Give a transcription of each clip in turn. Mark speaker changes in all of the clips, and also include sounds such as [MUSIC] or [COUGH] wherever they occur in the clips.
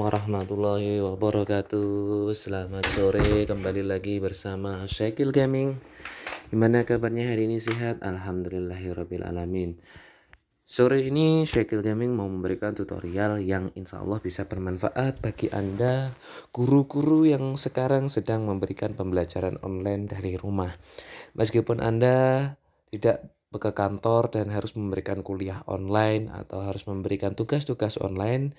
Speaker 1: warahmatullahi wabarakatuh Selamat sore kembali lagi bersama Syekil Gaming Gimana kabarnya hari ini sehat? Alhamdulillahirrabbilalamin Sore ini Syekil Gaming mau memberikan tutorial yang insya Allah bisa bermanfaat bagi Anda Guru-guru yang sekarang sedang memberikan pembelajaran online dari rumah Meskipun Anda tidak ke kantor dan harus memberikan kuliah online atau harus memberikan tugas-tugas online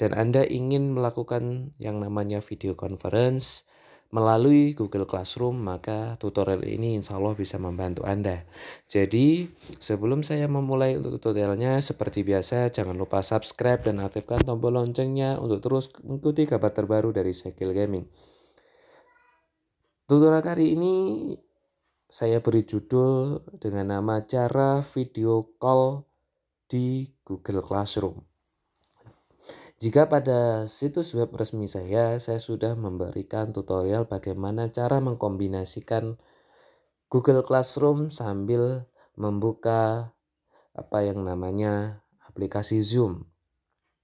Speaker 1: dan Anda ingin melakukan yang namanya video conference melalui Google Classroom, maka tutorial ini insya Allah bisa membantu Anda. Jadi, sebelum saya memulai untuk tutorialnya, seperti biasa, jangan lupa subscribe dan aktifkan tombol loncengnya untuk terus mengikuti kabar terbaru dari Sekil Gaming. Tutorial kali ini saya beri judul dengan nama cara video call di Google Classroom. Jika pada situs web resmi saya, saya sudah memberikan tutorial bagaimana cara mengkombinasikan Google Classroom sambil membuka apa yang namanya aplikasi Zoom.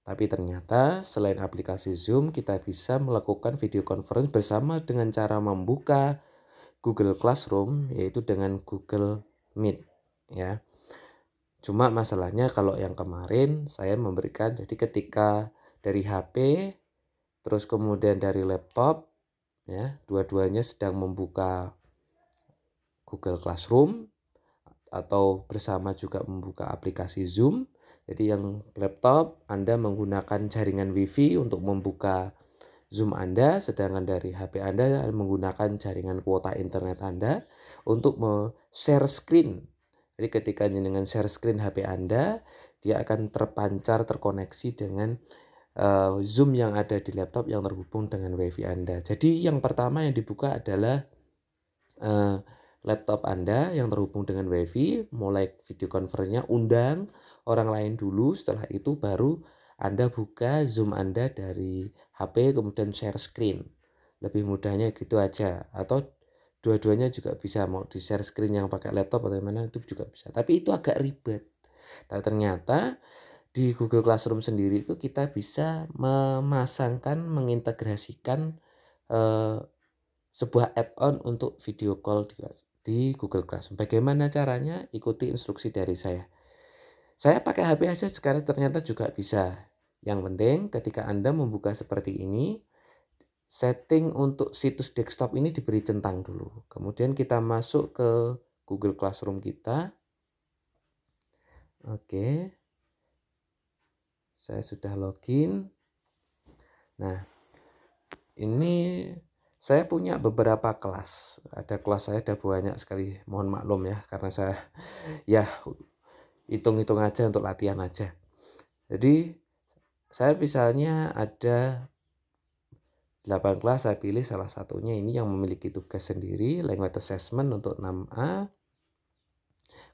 Speaker 1: Tapi ternyata selain aplikasi Zoom, kita bisa melakukan video conference bersama dengan cara membuka Google Classroom yaitu dengan Google Meet ya. Cuma masalahnya kalau yang kemarin saya memberikan jadi ketika dari HP, terus kemudian dari laptop, ya, dua-duanya sedang membuka Google Classroom atau bersama juga membuka aplikasi Zoom. Jadi yang laptop Anda menggunakan jaringan Wi-Fi untuk membuka Zoom Anda, sedangkan dari HP Anda menggunakan jaringan kuota internet Anda untuk share screen. Jadi ketika dengan share screen HP Anda, dia akan terpancar terkoneksi dengan uh, Zoom yang ada di laptop yang terhubung dengan WiFi Anda. Jadi yang pertama yang dibuka adalah uh, laptop Anda yang terhubung dengan WiFi, mulai video conference undang orang lain dulu, setelah itu baru Anda buka Zoom Anda dari HP kemudian share screen. Lebih mudahnya gitu aja atau dua-duanya juga bisa mau di share screen yang pakai laptop atau gimana itu juga bisa. Tapi itu agak ribet. Tapi ternyata di Google Classroom sendiri itu kita bisa memasangkan, mengintegrasikan eh, sebuah add-on untuk video call di, di Google Classroom. Bagaimana caranya? Ikuti instruksi dari saya. Saya pakai HP aja sekarang ternyata juga bisa. Yang penting ketika Anda membuka seperti ini, setting untuk situs desktop ini diberi centang dulu. Kemudian kita masuk ke Google Classroom kita. Oke. Okay saya sudah login nah ini saya punya beberapa kelas ada kelas saya ada banyak sekali mohon maklum ya karena saya [LAUGHS] ya hitung-hitung aja untuk latihan aja jadi saya misalnya ada 8 kelas saya pilih salah satunya ini yang memiliki tugas sendiri language assessment untuk 6A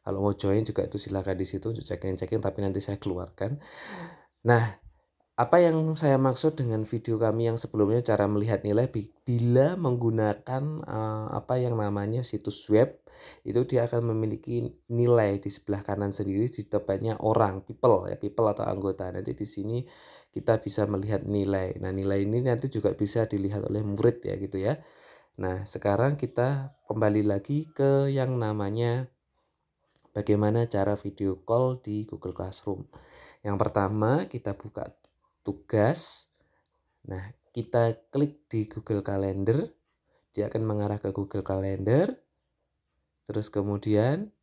Speaker 1: kalau mau join juga itu silakan di situ untuk cekin-cekin. tapi nanti saya keluarkan Nah, apa yang saya maksud dengan video kami yang sebelumnya cara melihat nilai bila menggunakan uh, apa yang namanya situs web itu dia akan memiliki nilai di sebelah kanan sendiri di tempatnya orang people ya people atau anggota nanti di sini kita bisa melihat nilai nah nilai ini nanti juga bisa dilihat oleh murid ya gitu ya nah sekarang kita kembali lagi ke yang namanya bagaimana cara video call di Google Classroom yang pertama kita buka tugas. Nah, kita klik di Google Calendar. Dia akan mengarah ke Google Calendar. Terus kemudian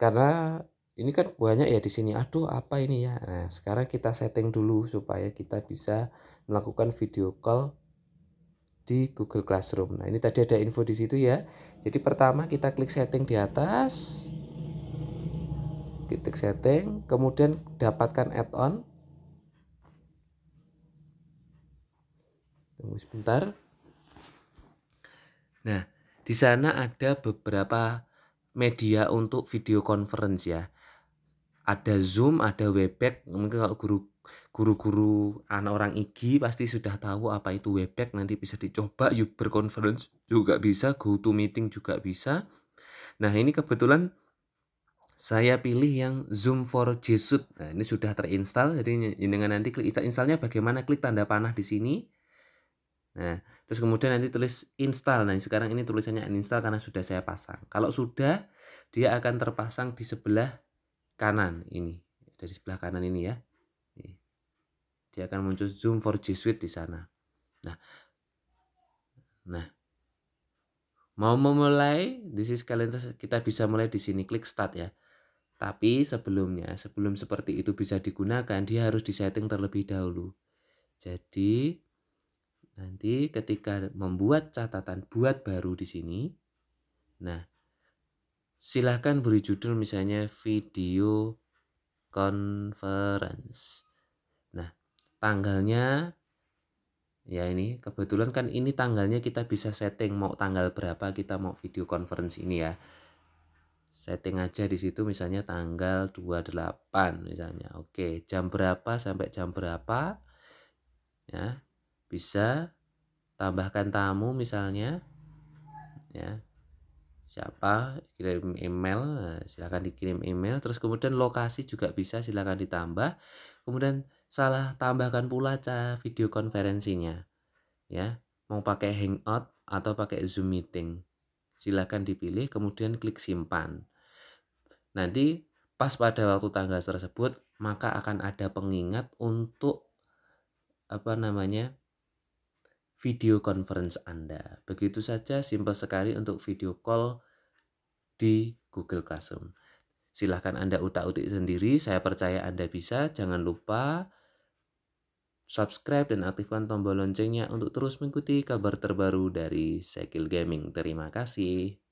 Speaker 1: karena ini kan banyak ya di sini. Aduh, apa ini ya? Nah, sekarang kita setting dulu supaya kita bisa melakukan video call di Google Classroom. Nah, ini tadi ada info di situ ya. Jadi pertama kita klik setting di atas titik setting kemudian dapatkan add-on tunggu sebentar nah di sana ada beberapa media untuk video conference ya ada Zoom, ada Webex. Mungkin kalau guru guru-guru anak orang IGI pasti sudah tahu apa itu Webex. Nanti bisa dicoba Uber Conference juga bisa, Go to Meeting juga bisa. Nah, ini kebetulan saya pilih yang Zoom for Suite. Nah, ini sudah terinstall. Jadi dengan nanti klik installnya bagaimana klik tanda panah di sini. Nah, terus kemudian nanti tulis install. Nah, sekarang ini tulisannya uninstall karena sudah saya pasang. Kalau sudah, dia akan terpasang di sebelah kanan ini. Dari sebelah kanan ini ya. Dia akan muncul Zoom for G Suite di sana. Nah, nah mau memulai, this is calendar, kita bisa mulai di sini. Klik start ya. Tapi sebelumnya, sebelum seperti itu bisa digunakan, dia harus disetting terlebih dahulu. Jadi nanti ketika membuat catatan buat baru di sini, nah silahkan beri judul misalnya video conference. Nah tanggalnya ya ini kebetulan kan ini tanggalnya kita bisa setting mau tanggal berapa kita mau video conference ini ya setting aja di situ misalnya tanggal 28 misalnya. Oke, jam berapa sampai jam berapa? Ya. Bisa tambahkan tamu misalnya. Ya. Siapa kirim email, nah, silakan dikirim email terus kemudian lokasi juga bisa silakan ditambah. Kemudian salah tambahkan pula ca video konferensinya. Ya, mau pakai Hangout atau pakai Zoom meeting Silahkan dipilih, kemudian klik simpan. Nanti pas pada waktu tanggal tersebut, maka akan ada pengingat untuk apa namanya video conference Anda. Begitu saja, simpel sekali untuk video call di Google Classroom. Silahkan Anda utak-utik sendiri, saya percaya Anda bisa. Jangan lupa subscribe, dan aktifkan tombol loncengnya untuk terus mengikuti kabar terbaru dari Sekil Gaming. Terima kasih.